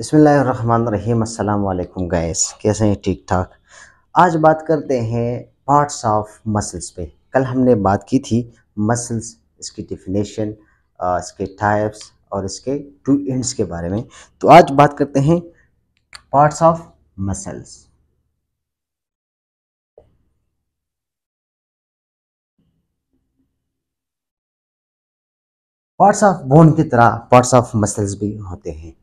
बसमीम अल्लाम गैस कैसे हैं ठीक ठाक आज बात करते हैं पार्ट्स ऑफ मसल्स पे कल हमने बात की थी मसल्स इसकी डिफिनेशन इसके टाइप्स और इसके टू एंड्स के बारे में तो आज बात करते हैं parts of muscles parts of bone की तरह पार्ट्स ऑफ मसल्स भी होते हैं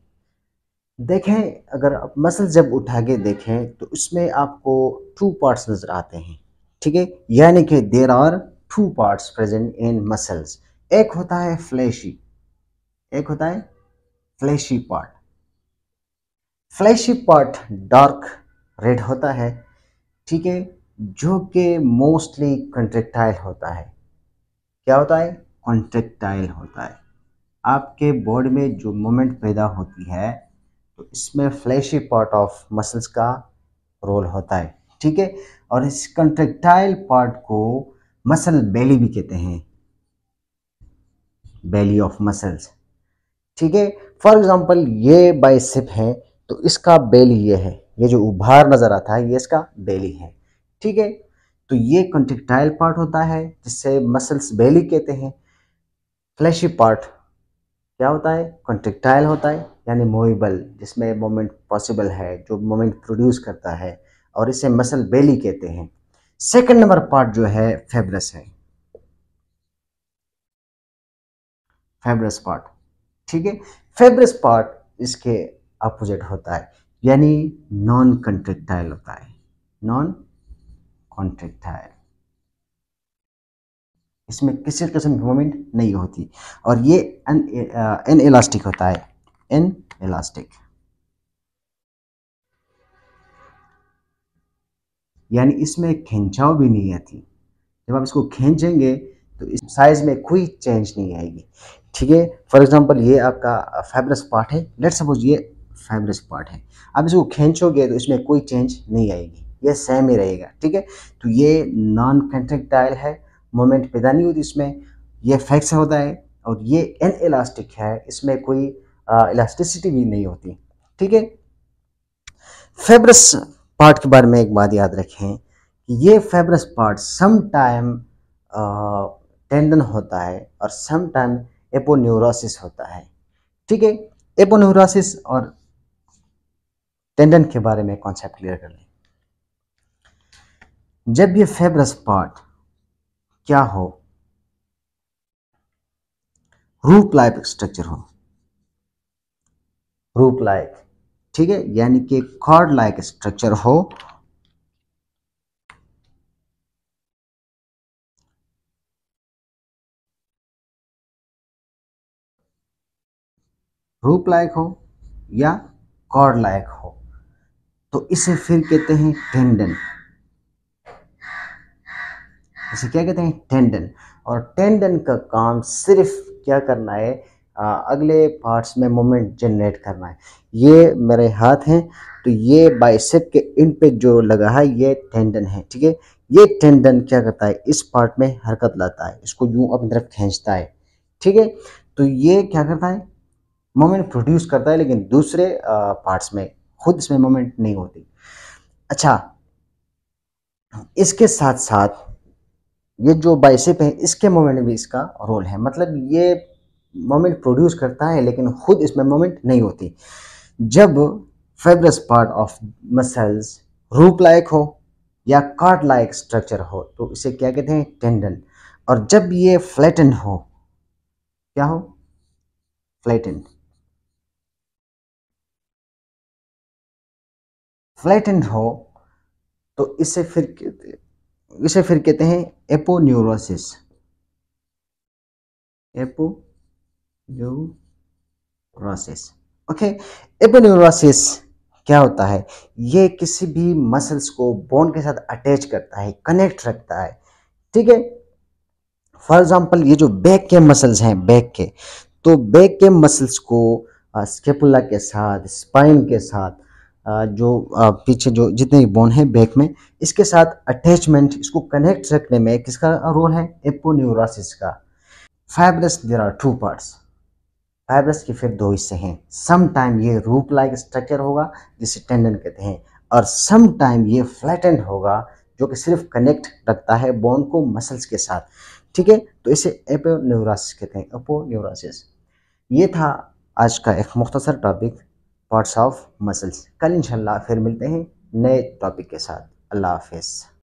देखें अगर आप मसल जब उठा के देखें तो उसमें आपको टू पार्ट्स नज़र आते हैं ठीक है यानी कि there are two parts present in muscles एक होता है फ्लैशी एक होता है fleshy part fleshy part dark red होता है ठीक है जो कि मोस्टली कंट्रेक्टाइल होता है क्या होता है कॉन्ट्रेक्टाइल होता है आपके बॉडी में जो मोमेंट पैदा होती है तो इसमें फ्लैशी पार्ट ऑफ मसल्स का रोल होता है ठीक है और इस कंट्रेक्टाइल पार्ट को मसल बेली भी कहते हैं बेली ऑफ मसल्स ठीक है फॉर एग्जांपल ये बाइसेप है तो इसका बेली ये है ये जो उभार नज़र आता है ये इसका बेली है ठीक है तो ये कंट्रेक्टाइल पार्ट होता है जिससे मसल्स बेली कहते हैं फ्लैशी पार्ट क्या होता है कंट्रेक्टाइल होता है यानी मोइबल जिसमें मोमेंट पॉसिबल है जो मोमेंट प्रोड्यूस करता है और इसे मसल बेली कहते हैं सेकंड नंबर पार्ट जो है फेबरस है फेबरस पार्ट ठीक है फेबरस पार्ट इसके अपोजिट होता है यानी नॉन कंट्रेक्टाइल होता है नॉन कॉन्ट्रेक्टाइल इसमें किसी किस्म की मूवमेंट नहीं होती और ये अन इलास्टिक होता है in elastic यानी इसमें खिंचाव भी नहीं आती जब आप इसको खींचेंगे तो इस साइज में कोई चेंज नहीं आएगी ठीक है फॉर एग्जांपल ये आपका फैब्रस पार्ट है लेट सपोज ये फैब्रस पार्ट है आप इसको खींचोगे तो इसमें कोई चेंज नहीं आएगी ये सेम ही रहेगा ठीक है तो ये नॉन कंट्रेक्टाइल है मोमेंट पैदा नहीं होती इसमें यह फ्रैक्चर होता है और ये इन इलास्टिक है इसमें कोई इलास्टिसिटी भी नहीं होती ठीक है फेब्रस पार्ट के बारे में एक बात याद रखें कि ये fibrous part some time tendon होता है और सम टाइम एपोन्यूरोसिस होता है ठीक है एपोन्यूरोसिस और टेंडन के बारे में कॉन्सेप्ट क्लियर कर लें जब ये फेब्रस पार्ट क्या हो रूप लाइफ स्ट्रक्चर हो रूप लाइक ठीक है यानी कि कॉर्ड लायक स्ट्रक्चर हो रूप लायक हो या कॉर्ड लायक हो तो इसे फिर कहते हैं टेंडन इसे क्या कहते हैं टेंडन और टेंडन का काम सिर्फ क्या करना है अगले पार्ट्स में मोमेंट जनरेट करना है ये मेरे हाथ हैं तो ये बाइसेप के इन पे जो लगा है ये टेंडन है ठीक है ये टेंडन क्या करता है इस पार्ट में हरकत लाता है इसको यूं अपनी तरफ खींचता है ठीक है तो ये क्या करता है मोमेंट प्रोड्यूस करता है लेकिन दूसरे पार्ट्स में खुद इसमें मोमेंट नहीं होती अच्छा इसके साथ साथ ये जो बाइसेप है इसके मोमेंट में भी इसका रोल है मतलब ये मोमेंट प्रोड्यूस करता है लेकिन खुद इसमें मोमेंट नहीं होती जब फेब्रस पार्ट ऑफ मसल्स रूप लायक हो या कार्ट लायक स्ट्रक्चर हो तो इसे क्या कहते हैं टेंडन और जब ये फ्लैटन हो क्या हो फ्लैटन फ्लैटन हो तो इसे फिर इसे फिर कहते हैं aponeurosis aponeurosis okay aponeurosis क्या होता है ये किसी भी मसल्स को बोन के साथ अटैच करता है कनेक्ट रखता है ठीक है फॉर एग्जाम्पल ये जो बैक के मसल्स हैं बैक के तो बैक के मसल्स को स्केपुला uh, के साथ स्पाइन के साथ uh, जो uh, पीछे जो जितने भी बोन है बैक में इसके साथ अटैचमेंट इसको कनेक्ट रखने में किसका रोल है एपोन्यूरोसिस का fibrous there are two parts fibrous के फिर दो हिस्से हैं सम टाइम ये रूप लाइक स्ट्रक्चर होगा जिसे टेंडन कहते हैं और सम टाइम ये फ्लैटेंड होगा जो कि सिर्फ कनेक्ट रखता है बोन को मसल्स के साथ ठीक है तो इसे एपोन्यूरासिस कहते हैं एपोन्यूरासिस ये था आज का एक मुख्तसर टॉपिक पार्ट्स ऑफ मसल्स कल इंशाल्लाह फिर मिलते हैं नए टॉपिक के साथ अल्लाह हाफिज़